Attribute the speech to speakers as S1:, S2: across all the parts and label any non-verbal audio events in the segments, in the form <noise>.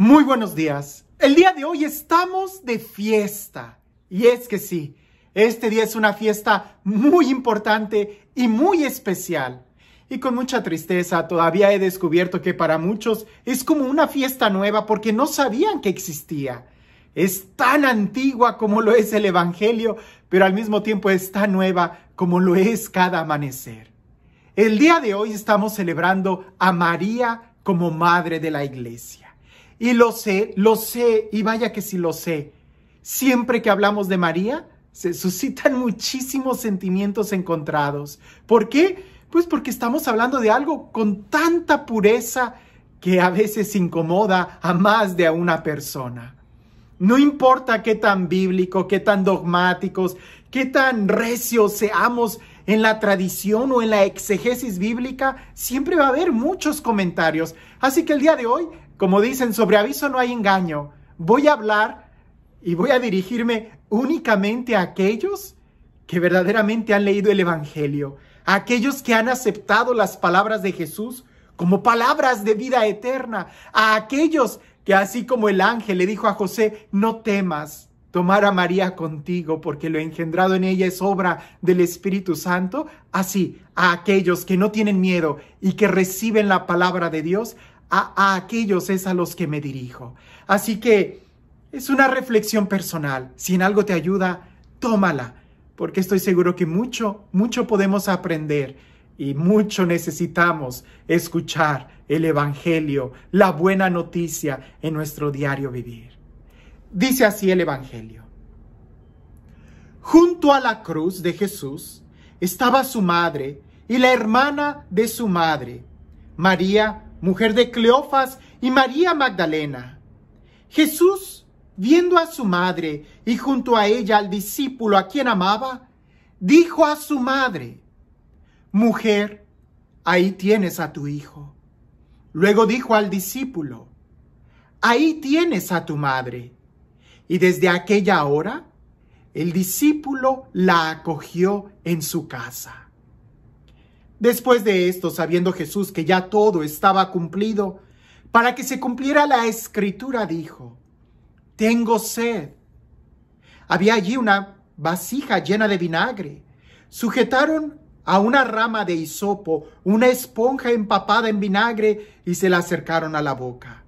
S1: Muy buenos días. El día de hoy estamos de fiesta. Y es que sí, este día es una fiesta muy importante y muy especial. Y con mucha tristeza todavía he descubierto que para muchos es como una fiesta nueva porque no sabían que existía. Es tan antigua como lo es el Evangelio, pero al mismo tiempo es tan nueva como lo es cada amanecer. El día de hoy estamos celebrando a María como Madre de la Iglesia. Y lo sé, lo sé, y vaya que sí lo sé. Siempre que hablamos de María, se suscitan <laughs> muchísimos sentimientos encontrados. ¿Por qué? Pues porque estamos hablando de algo con tanta pureza que a veces incomoda a más de una persona. No importa qué tan bíblico, qué tan dogmáticos, qué tan recios seamos en la tradición o en la exegesis bíblica, siempre va a haber muchos comentarios. Así que el día de hoy como dicen, sobre aviso no hay engaño. Voy a hablar y voy a dirigirme únicamente a aquellos que verdaderamente han leído el Evangelio, a aquellos que han aceptado las palabras de Jesús como palabras de vida eterna, a aquellos que así como el ángel le dijo a José, no temas tomar a María contigo, porque lo engendrado en ella es obra del Espíritu Santo, así a aquellos que no tienen miedo y que reciben la palabra de Dios, a, aquellos es a los que me dirijo. Así que es una reflexión personal. Si en algo te ayuda, tómala, porque estoy seguro que mucho, mucho podemos aprender y mucho necesitamos escuchar el Evangelio, la buena noticia en nuestro diario vivir. Dice así el Evangelio. Junto a la cruz de Jesús estaba su madre y la hermana de su madre, María mujer de Cleofas y María Magdalena. Jesús, viendo a su madre y junto a ella al discípulo a quien amaba, dijo a su madre, Mujer, ahí tienes a tu hijo. Luego dijo al discípulo, Ahí tienes a tu madre. Y desde aquella hora, el discípulo la acogió en su casa. Después de esto, sabiendo Jesús que ya todo estaba cumplido, para que se cumpliera la escritura, dijo, Tengo sed. Había allí una vasija llena de vinagre. Sujetaron a una rama de hisopo una esponja empapada en vinagre y se la acercaron a la boca.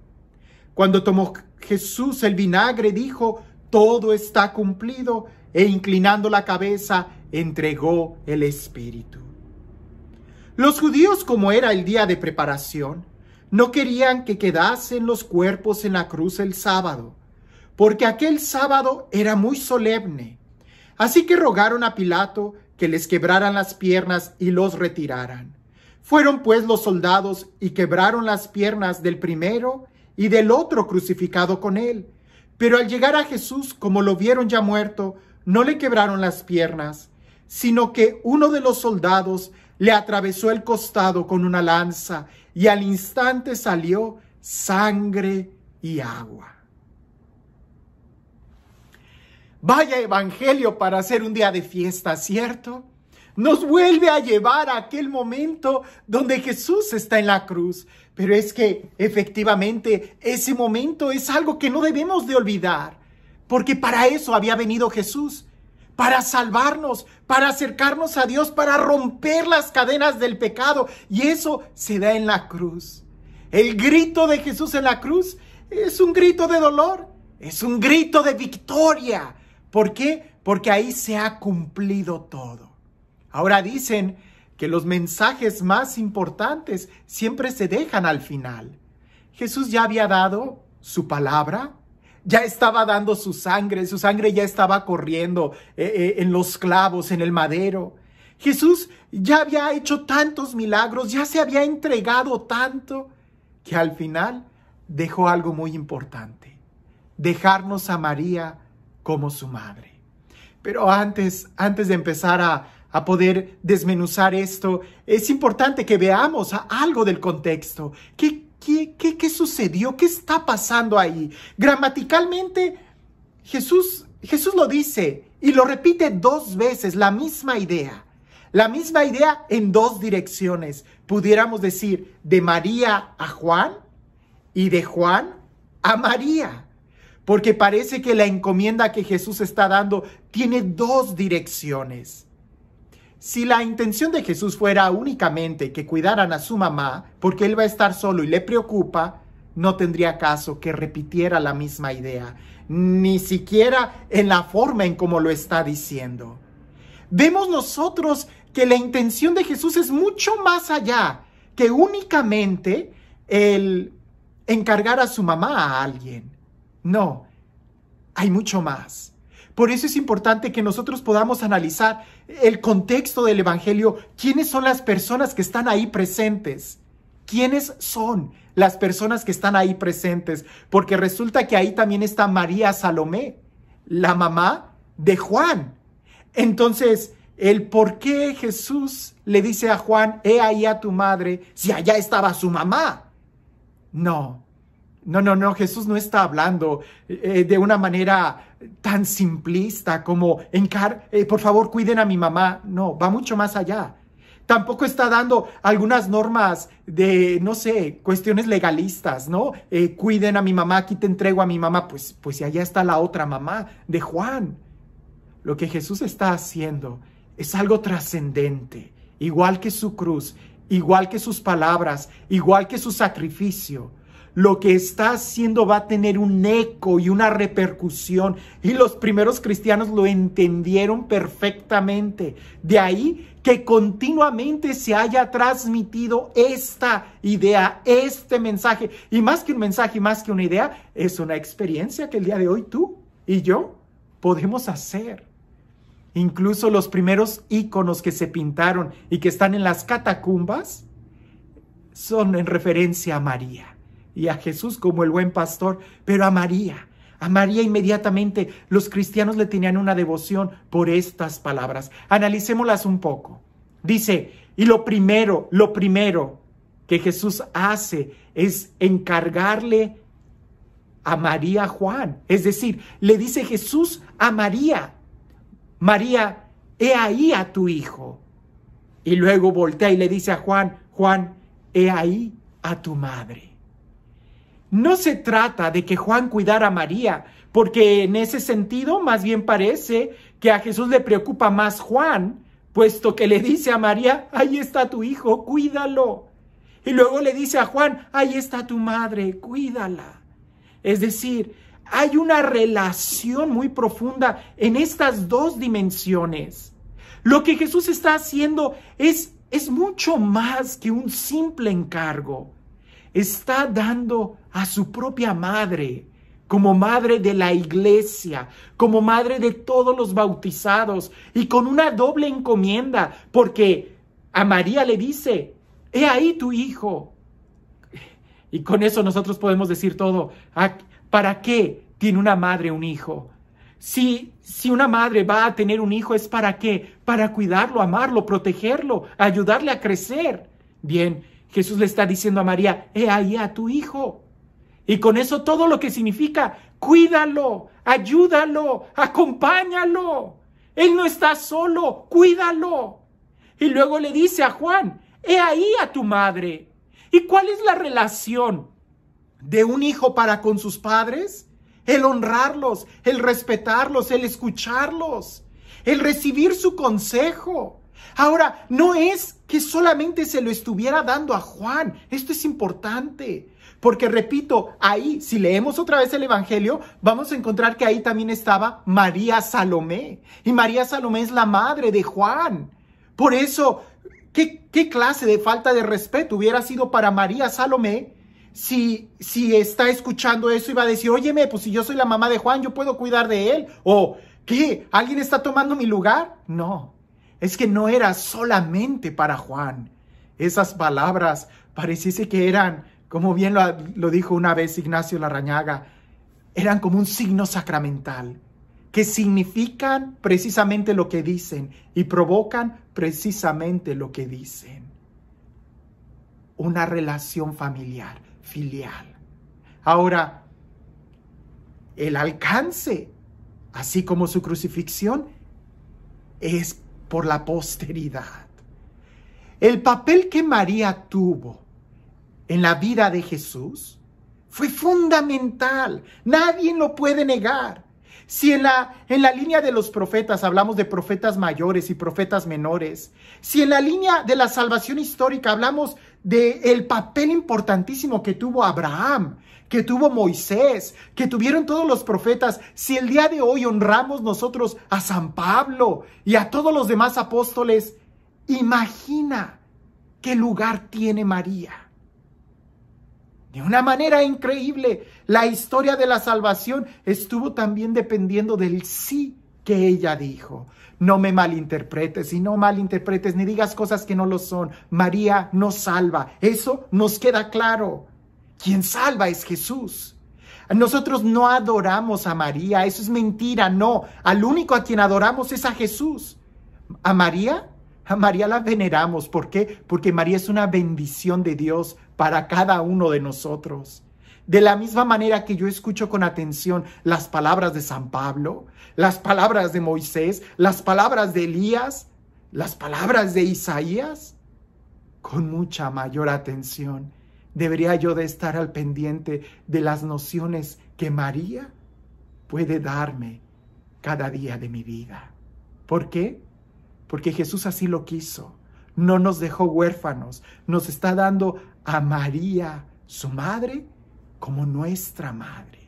S1: Cuando tomó Jesús el vinagre, dijo, Todo está cumplido, e inclinando la cabeza, entregó el espíritu. Los judíos, como era el día de preparación, no querían que quedasen los cuerpos en la cruz el sábado, porque aquel sábado era muy solemne. Así que rogaron a Pilato que les quebraran las piernas y los retiraran. Fueron pues los soldados y quebraron las piernas del primero y del otro crucificado con él. Pero al llegar a Jesús, como lo vieron ya muerto, no le quebraron las piernas, sino que uno de los soldados le atravesó el costado con una lanza y al instante salió sangre y agua. Vaya evangelio para hacer un día de fiesta, ¿cierto? Nos vuelve a llevar a aquel momento donde Jesús está en la cruz. Pero es que efectivamente ese momento es algo que no debemos de olvidar, porque para eso había venido Jesús, para salvarnos, para acercarnos a Dios, para romper las cadenas del pecado. Y eso se da en la cruz. El grito de Jesús en la cruz es un grito de dolor, es un grito de victoria. ¿Por qué? Porque ahí se ha cumplido todo. Ahora dicen que los mensajes más importantes siempre se dejan al final. Jesús ya había dado su palabra, ya estaba dando su sangre, su sangre ya estaba corriendo eh, eh, en los clavos, en el madero. Jesús ya había hecho tantos milagros, ya se había entregado tanto, que al final dejó algo muy importante, dejarnos a María como su madre. Pero antes, antes de empezar a, a poder desmenuzar esto, es importante que veamos algo del contexto. ¿Qué, ¿Qué, sucedió? ¿Qué está pasando ahí? Gramaticalmente, Jesús, Jesús lo dice y lo repite dos veces, la misma idea. La misma idea en dos direcciones. Pudiéramos decir de María a Juan y de Juan a María. Porque parece que la encomienda que Jesús está dando tiene dos direcciones. Si la intención de Jesús fuera únicamente que cuidaran a su mamá, porque él va a estar solo y le preocupa, no tendría caso que repitiera la misma idea, ni siquiera en la forma en como lo está diciendo. Vemos nosotros que la intención de Jesús es mucho más allá que únicamente el encargar a su mamá a alguien. No, hay mucho más. Por eso es importante que nosotros podamos analizar el contexto del Evangelio, quiénes son las personas que están ahí presentes. ¿Quiénes son las personas que están ahí presentes? Porque resulta que ahí también está María Salomé, la mamá de Juan. Entonces, el por qué Jesús le dice a Juan, he ahí a tu madre, si allá estaba su mamá. No, no, no, no, Jesús no está hablando eh, de una manera tan simplista como, encar eh, por favor, cuiden a mi mamá. No, va mucho más allá. Tampoco está dando algunas normas de, no sé, cuestiones legalistas, ¿no? Eh, cuiden a mi mamá, aquí te entrego a mi mamá. Pues, pues allá está la otra mamá de Juan. Lo que Jesús está haciendo es algo trascendente, igual que su cruz, igual que sus palabras, igual que su sacrificio lo que está haciendo va a tener un eco y una repercusión. Y los primeros cristianos lo entendieron perfectamente. De ahí que continuamente se haya transmitido esta idea, este mensaje. Y más que un mensaje, más que una idea, es una experiencia que el día de hoy tú y yo podemos hacer. Incluso los primeros iconos que se pintaron y que están en las catacumbas son en referencia a María y a Jesús como el buen pastor, pero a María. A María inmediatamente los cristianos le tenían una devoción por estas palabras. Analicémoslas un poco. Dice, y lo primero, lo primero que Jesús hace es encargarle a María Juan. Es decir, le dice Jesús a María, María, he ahí a tu hijo. Y luego voltea y le dice a Juan, Juan, he ahí a tu madre. No se trata de que Juan cuidara a María, porque en ese sentido más bien parece que a Jesús le preocupa más Juan, puesto que le dice a María, ahí está tu hijo, cuídalo. Y luego le dice a Juan, ahí está tu madre, cuídala. Es decir, hay una relación muy profunda en estas dos dimensiones. Lo que Jesús está haciendo es, es mucho más que un simple encargo está dando a su propia madre como madre de la iglesia, como madre de todos los bautizados y con una doble encomienda, porque a María le dice, he ahí tu hijo. Y con eso nosotros podemos decir todo, ah, ¿para qué tiene una madre un hijo? Si, si una madre va a tener un hijo es para qué? Para cuidarlo, amarlo, protegerlo, ayudarle a crecer. Bien, Jesús le está diciendo a María, he ahí a tu hijo. Y con eso todo lo que significa, cuídalo, ayúdalo, acompáñalo. Él no está solo, cuídalo. Y luego le dice a Juan, he ahí a tu madre. ¿Y cuál es la relación de un hijo para con sus padres? El honrarlos, el respetarlos, el escucharlos, el recibir su consejo. Ahora, no es que solamente se lo estuviera dando a Juan, esto es importante, porque repito, ahí, si leemos otra vez el Evangelio, vamos a encontrar que ahí también estaba María Salomé, y María Salomé es la madre de Juan. Por eso, ¿qué, clase de falta de respeto hubiera sido para María Salomé? Si, si está escuchando eso y va a decir, óyeme, pues si yo soy la mamá de Juan, yo puedo cuidar de él. O, ¿qué? ¿Alguien está tomando mi lugar? No, es que no era solamente para Juan. Esas palabras pareciese que eran, como bien lo, dijo una vez Ignacio Larrañaga, eran como un signo sacramental, que significan precisamente lo que dicen y provocan precisamente lo que dicen. Una relación familiar, filial. Ahora, el alcance, así como su crucifixión, es por la posteridad. El papel que María tuvo en la vida de Jesús fue fundamental. Nadie lo puede negar. Si en la, en la línea de los profetas hablamos de profetas mayores y profetas menores, si en la línea de la salvación histórica hablamos del el papel importantísimo que tuvo Abraham, que tuvo Moisés, que tuvieron todos los profetas, si el día de hoy honramos nosotros a San Pablo y a todos los demás apóstoles, imagina qué lugar tiene María. De una manera increíble, la historia de la salvación estuvo también dependiendo del sí que ella dijo. No me malinterpretes y no malinterpretes ni digas cosas que no lo son. María nos salva. Eso nos queda claro. Quien salva es Jesús. Nosotros no adoramos a María, eso es mentira, no. Al único a quien adoramos es a Jesús. ¿A María? A María la veneramos. ¿Por qué? Porque María es una bendición de Dios para cada uno de nosotros. De la misma manera que yo escucho con atención las palabras de San Pablo, las palabras de Moisés, las palabras de Elías, las palabras de Isaías, con mucha mayor atención debería yo de estar al pendiente de las nociones que María puede darme cada día de mi vida. ¿Por qué? Porque Jesús así lo quiso. No nos dejó huérfanos. Nos está dando a María, su madre, como nuestra madre.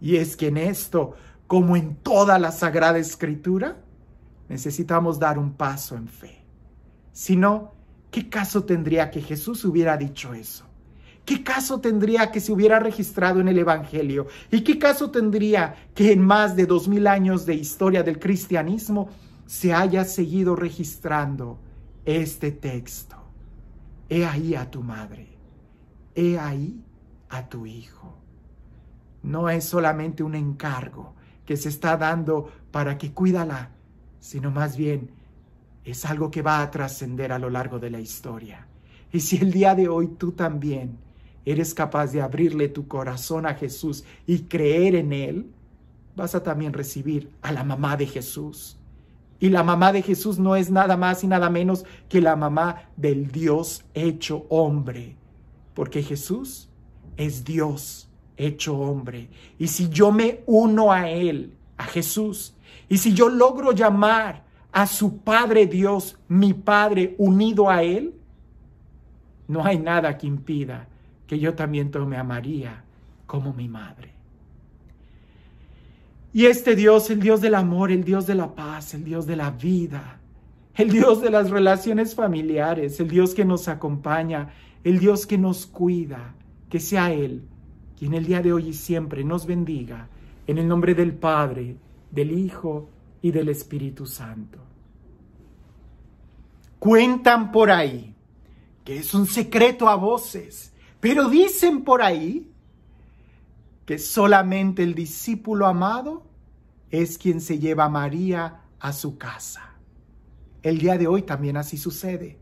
S1: Y es que en esto, como en toda la Sagrada Escritura, necesitamos dar un paso en fe. Si no, ¿qué caso tendría que Jesús hubiera dicho eso? ¿Qué caso tendría que se hubiera registrado en el Evangelio? ¿Y qué caso tendría que en más de dos mil años de historia del cristianismo se haya seguido registrando este texto? He ahí a tu madre. He ahí a tu Hijo. No es solamente un encargo que se está dando para que cuídala, sino más bien es algo que va a trascender a lo largo de la historia. Y si el día de hoy tú también eres capaz de abrirle tu corazón a Jesús y creer en Él, vas a también recibir a la mamá de Jesús. Y la mamá de Jesús no es nada más y nada menos que la mamá del Dios hecho hombre, porque Jesús es Dios hecho hombre. Y si yo me uno a Él, a Jesús, y si yo logro llamar a su Padre Dios, mi Padre, unido a Él, no hay nada que impida que yo también tome a María como mi madre. Y este Dios, el Dios del amor, el Dios de la paz, el Dios de la vida, el Dios de las relaciones familiares, el Dios que nos acompaña, el Dios que nos cuida, que sea Él quien el día de hoy y siempre nos bendiga, en el nombre del Padre, del Hijo y del Espíritu Santo. Cuentan por ahí que es un secreto a voces, pero dicen por ahí que solamente el discípulo amado es quien se lleva a María a su casa. El día de hoy también así sucede.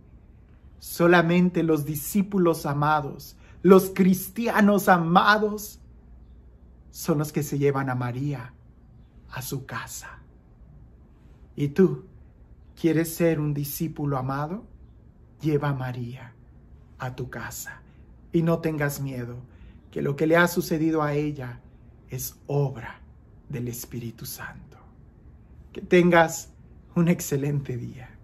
S1: Solamente los discípulos amados los cristianos amados son los que se llevan a María a su casa. ¿Y tú quieres ser un discípulo amado? Lleva a María a tu casa y no tengas miedo que lo que le ha sucedido a ella es obra del Espíritu Santo. Que tengas un excelente día.